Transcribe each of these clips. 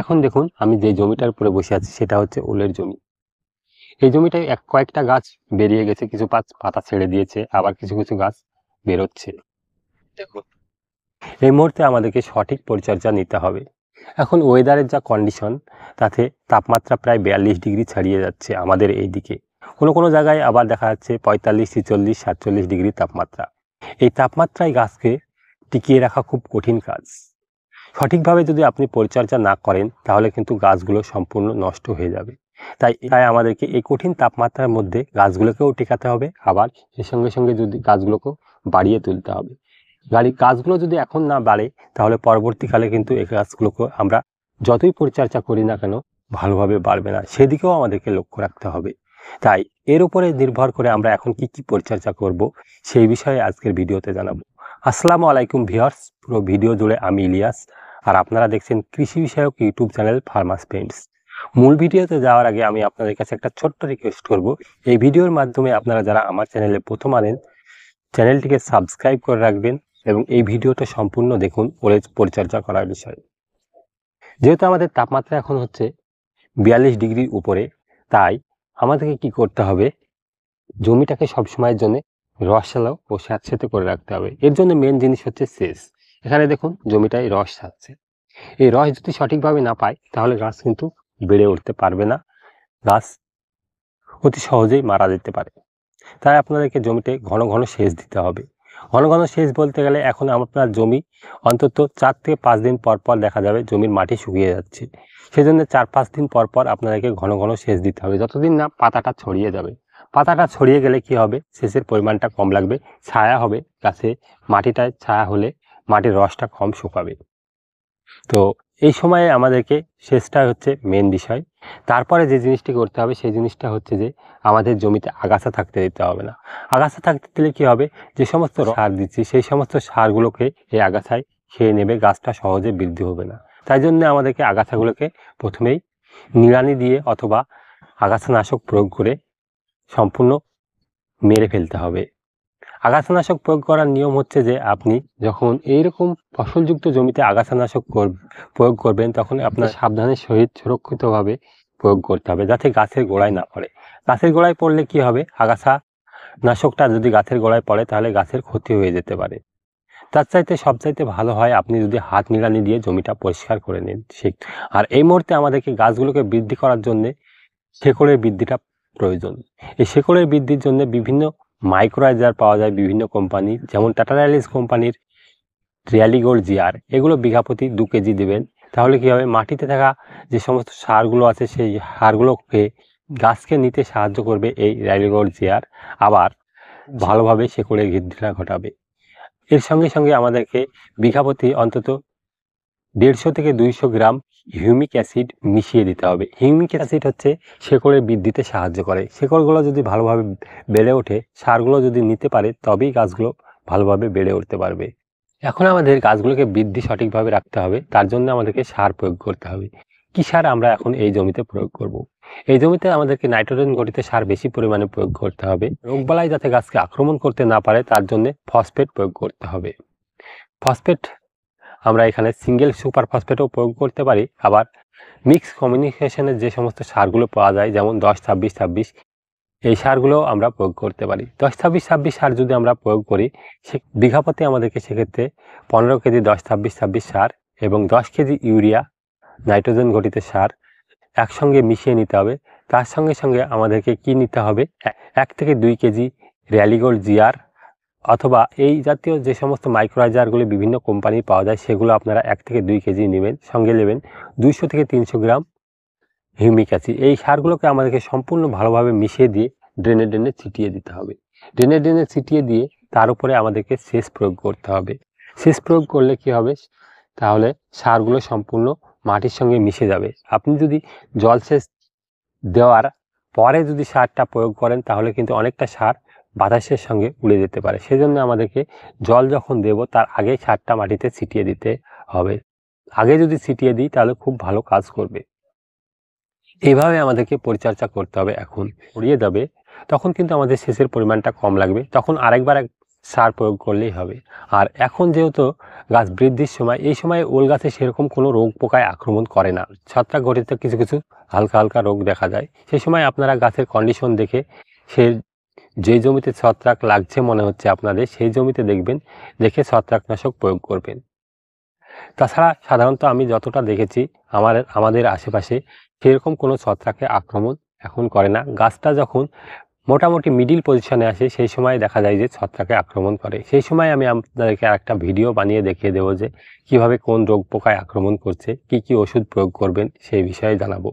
এখন দেখুন আমি যে জমিটার উপরে বসে আছি সেটা হচ্ছে ওলের জমি এই জমিটায় এক কয়েকটা গাছ বেরিয়ে গেছে কিছু পাঁচ পাতা ছেড়ে দিয়েছে আবার কিছু কিছু গাছ বেরোচ্ছে দেখুন এই মুহূর্তে আমাদেরকে সঠিক পরিচর্যা নিতে হবে এখন ওয়েদারের যা কন্ডিশন তাতে তাপমাত্রা প্রায় বিয়াল্লিশ ডিগ্রি ছাড়িয়ে যাচ্ছে আমাদের এই দিকে কোনো কোনো জায়গায় আবার দেখা যাচ্ছে পঁয়তাল্লিশ ছেচল্লিশ সাতচল্লিশ ডিগ্রি তাপমাত্রা এই তাপমাত্রায় গাছকে টিকিয়ে রাখা খুব কঠিন কাজ সঠিকভাবে যদি আপনি পরিচর্যা না করেন তাহলে কিন্তু গাছগুলো সম্পূর্ণ নষ্ট হয়ে যাবে তাই তাই আমাদেরকে এই কঠিন তাপমাত্রার মধ্যে গাছগুলোকেও টেকাতে হবে আবার সে সঙ্গে সঙ্গে যদি গাছগুলোকেও বাড়িয়ে তুলতে হবে গাড়ি গাছগুলো যদি এখন না বাড়ে তাহলে পরবর্তীকালে কিন্তু এই গাছগুলোকে আমরা যতই পরিচর্যা করি না কেন ভালোভাবে বাড়বে না সেদিকেও আমাদেরকে লক্ষ্য রাখতে হবে তাই এর উপরে নির্ভর করে আমরা এখন কি কি পরিচর্যা করব সেই বিষয়ে আজকের ভিডিওতে জানাবো আসসালামু আলাইকুম ভিওর্স পুরো ভিডিও জুড়ে আমি ইলিয়াস আর আপনারা দেখছেন কৃষি বিষয়ক ইউটিউব চ্যানেল ফার্মাস পেন্টস মূল ভিডিওতে যাওয়ার আগে আমি আপনাদের কাছে একটা ছোট্ট রিকোয়েস্ট করব এই ভিডিওর মাধ্যমে আপনারা যারা আমার চ্যানেলে প্রথম আনেন চ্যানেলটিকে সাবস্ক্রাইব করে রাখবেন এবং এই ভিডিওটা সম্পূর্ণ দেখুন ওলেজ পরিচর্যা করার বিষয়ে যেহেতু আমাদের তাপমাত্রা এখন হচ্ছে বিয়াল্লিশ ডিগ্রির উপরে তাই আমাদেরকে কি করতে হবে জমিটাকে সবসময়ের জন্য রসালো ও স্যাঁতস্যাঁতে করে রাখতে হবে এর জন্য মেন জিনিস হচ্ছে সেস এখানে দেখুন জমিটায় রস থাকছে এই রস যদি সঠিকভাবে না পায় তাহলে গাছ কিন্তু বেড়ে উঠতে পারবে না গাছ অতি সহজেই মারা যেতে পারে তাই আপনাদেরকে জমিতে ঘন ঘন সেচ দিতে হবে ঘন ঘন সেচ বলতে গেলে এখন আপনার জমি অন্তত চার থেকে পাঁচ দিন পর পর দেখা যাবে জমির মাটি শুকিয়ে যাচ্ছে সেই জন্য চার পাঁচ দিন পর পর আপনাদেরকে ঘন ঘন সেচ দিতে হবে যতদিন না পাতাটা ছড়িয়ে যাবে পাতাটা ছড়িয়ে গেলে কি হবে সেচের পরিমাণটা কম লাগবে ছায়া হবে গাছে মাটিটায় ছায়া হলে মাটির রসটা কম শুকাবে তো এই সময়ে আমাদেরকে শেষটা হচ্ছে মেন বিষয় তারপরে যে জিনিসটি করতে হবে সেই জিনিসটা হচ্ছে যে আমাদের জমিতে আগাছা থাকতে দিতে হবে না আগাছা থাকতে দিলে কী হবে যে সমস্ত সার দিচ্ছি সেই সমস্ত সারগুলোকে এই আগাছায় খেয়ে নেবে গাছটা সহজে বৃদ্ধি হবে না তাই জন্য আমাদেরকে আগাছাগুলোকে প্রথমেই নিড়ানি দিয়ে অথবা আগাছানাশক প্রয়োগ করে সম্পূর্ণ মেরে ফেলতে হবে আগাছানাশক প্রয়োগ করার নিয়ম হচ্ছে যে আপনি যখন এইরকম ফসলযুক্ত জমিতে আগাছানাশক প্রয়োগ করবেন তখন আপনার হ্যাঁ। সাবধানের সহিত সুরক্ষিতভাবে প্রয়োগ করতে হবে যাতে গাছের গোড়ায় না পড়ে গাছের গোড়ায় পড়লে কি হবে আগাছা নাশকটা যদি গাছের গোড়ায় পড়ে তাহলে গাছের ক্ষতি হয়ে যেতে পারে তার চাইতে সবচাইতে ভালো হয় আপনি যদি হাত নিড়ানি দিয়ে জমিটা পরিষ্কার করে নিন ঠিক আর এই মুহূর্তে আমাদেরকে গাছগুলোকে বৃদ্ধি করার জন্যে শেকড়ের বৃদ্ধিটা প্রয়োজন এই শেকড়ের বৃদ্ধির জন্য বিভিন্ন মাইক্রোরাইজার পাওয়া যায় বিভিন্ন কোম্পানি যেমন টাটা রাইলিস কোম্পানির ট্রিয়ালিগোল্ড জিআর এগুলো বিঘা প্রতি দু কেজি দেবেন তাহলে কী হবে মাটিতে থাকা যে সমস্ত সারগুলো আছে সেই সারগুলোকে গাছকে নিতে সাহায্য করবে এই রাইলিগোল্ড জিআর আবার ভালোভাবে সে করে ঘৃদ্ধিটা ঘটাবে এর সঙ্গে সঙ্গে আমাদেরকে বিঘা প্রতি অন্তত দেড়শো থেকে দুইশো গ্রাম হিউমিক অ্যাসিড মিশিয়ে দিতে হবে হিউমিক অ্যাসিড হচ্ছে শেকড়ের বৃদ্ধিতে সাহায্য করে শেকড়গুলো যদি ভালোভাবে বেড়ে ওঠে সারগুলো যদি নিতে পারে তবেই গাছগুলো ভালোভাবে বেড়ে উঠতে পারবে এখন আমাদের গাছগুলোকে বৃদ্ধি সঠিকভাবে রাখতে হবে তার জন্য আমাদেরকে সার প্রয়োগ করতে হবে কী সার আমরা এখন এই জমিতে প্রয়োগ করব। এই জমিতে আমাদেরকে নাইট্রোজেন গঠিত সার বেশি পরিমাণে প্রয়োগ করতে হবে রোগবালাই যাতে গাছকে আক্রমণ করতে না পারে তার জন্য ফসফেট প্রয়োগ করতে হবে ফসফেট আমরা এখানে সিঙ্গেল সুপার ফসফেটও প্রয়োগ করতে পারি আবার মিক্স কমিউনিকেশনের যে সমস্ত সারগুলো পাওয়া যায় যেমন দশ ছাব্বিশ ছাব্বিশ এই সারগুলো আমরা প্রয়োগ করতে পারি দশ ছাব্বিশ ছাব্বিশ সার যদি আমরা প্রয়োগ করি সে বিঘাপতি আমাদেরকে সেক্ষেত্রে পনেরো কেজি দশ ছাব্বিশ ছাব্বিশ সার এবং দশ কেজি ইউরিয়া নাইট্রোজেন ঘটিত সার একসঙ্গে মিশিয়ে নিতে হবে তার সঙ্গে সঙ্গে আমাদেরকে কি নিতে হবে এক থেকে দুই কেজি র্যালিগোল জিয়ার অথবা এই জাতীয় যে সমস্ত মাইক্রোরাইজারগুলি বিভিন্ন কোম্পানি পাওয়া যায় সেগুলো আপনারা এক থেকে দুই কেজি নেবেন সঙ্গে নেবেন দুইশো থেকে তিনশো গ্রাম হিউমিক অ্যাসিড এই সারগুলোকে আমাদেরকে সম্পূর্ণ ভালোভাবে মিশিয়ে দিয়ে ড্রেনে ড্রেনে ছিটিয়ে দিতে হবে ড্রেনে ড্রেনে ছিটিয়ে দিয়ে তার উপরে আমাদেরকে সেচ প্রয়োগ করতে হবে সেচ প্রয়োগ করলে কি হবে তাহলে সারগুলো সম্পূর্ণ মাটির সঙ্গে মিশে যাবে আপনি যদি জলসেচ দেওয়ার পরে যদি সারটা প্রয়োগ করেন তাহলে কিন্তু অনেকটা সার বাতাসের সঙ্গে উড়ে যেতে পারে সেজন্য আমাদেরকে জল যখন দেব তার আগে সারটা মাটিতে ছিটিয়ে দিতে হবে আগে যদি ছিটিয়ে দিই তাহলে খুব ভালো কাজ করবে এইভাবে আমাদেরকে পরিচর্যা করতে হবে এখন উড়িয়ে দেবে তখন কিন্তু আমাদের সেচের পরিমাণটা কম লাগবে তখন আরেকবার সার প্রয়োগ করলেই হবে আর এখন যেহেতু গাছ বৃদ্ধির সময় এই সময় ওল গাছে সেরকম কোনো রোগ পোকায় আক্রমণ করে না ছত্রাক ঘটিত কিছু কিছু হালকা হালকা রোগ দেখা যায় সেই সময় আপনারা গাছের কন্ডিশন দেখে সে যে জমিতে ছত্রাক লাগছে মনে হচ্ছে আপনাদের সেই জমিতে দেখবেন দেখে ছত্রাকনাশক প্রয়োগ করবেন তাছাড়া সাধারণত আমি যতটা দেখেছি আমার আমাদের আশেপাশে সেরকম কোনো ছত্রাকে আক্রমণ এখন করে না গাছটা যখন মোটামুটি মিডিল পজিশনে আসে সেই সময় দেখা যায় যে ছত্রাকে আক্রমণ করে সেই সময় আমি আপনাদেরকে একটা ভিডিও বানিয়ে দেখিয়ে দেবো যে কিভাবে কোন রোগ পোকায় আক্রমণ করছে কি কি ওষুধ প্রয়োগ করবেন সেই বিষয়ে জানাবো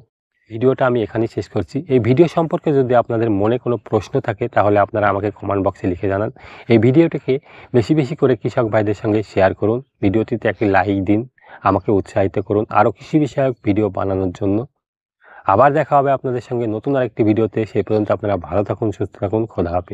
ভিডিওটা আমি এখানেই শেষ করছি এই ভিডিও সম্পর্কে যদি আপনাদের মনে কোনো প্রশ্ন থাকে তাহলে আপনারা আমাকে কমেন্ট বক্সে লিখে জানান এই ভিডিওটিকে বেশি বেশি করে কৃষক ভাইদের সঙ্গে শেয়ার করুন ভিডিওটিতে একটি লাইক দিন আমাকে উৎসাহিত করুন আরও কৃষি বিষয়ক ভিডিও বানানোর জন্য আবার দেখা হবে আপনাদের সঙ্গে নতুন আরেকটি ভিডিওতে সেই পর্যন্ত আপনারা ভালো থাকুন সুস্থ থাকুন খোদা হাফিজ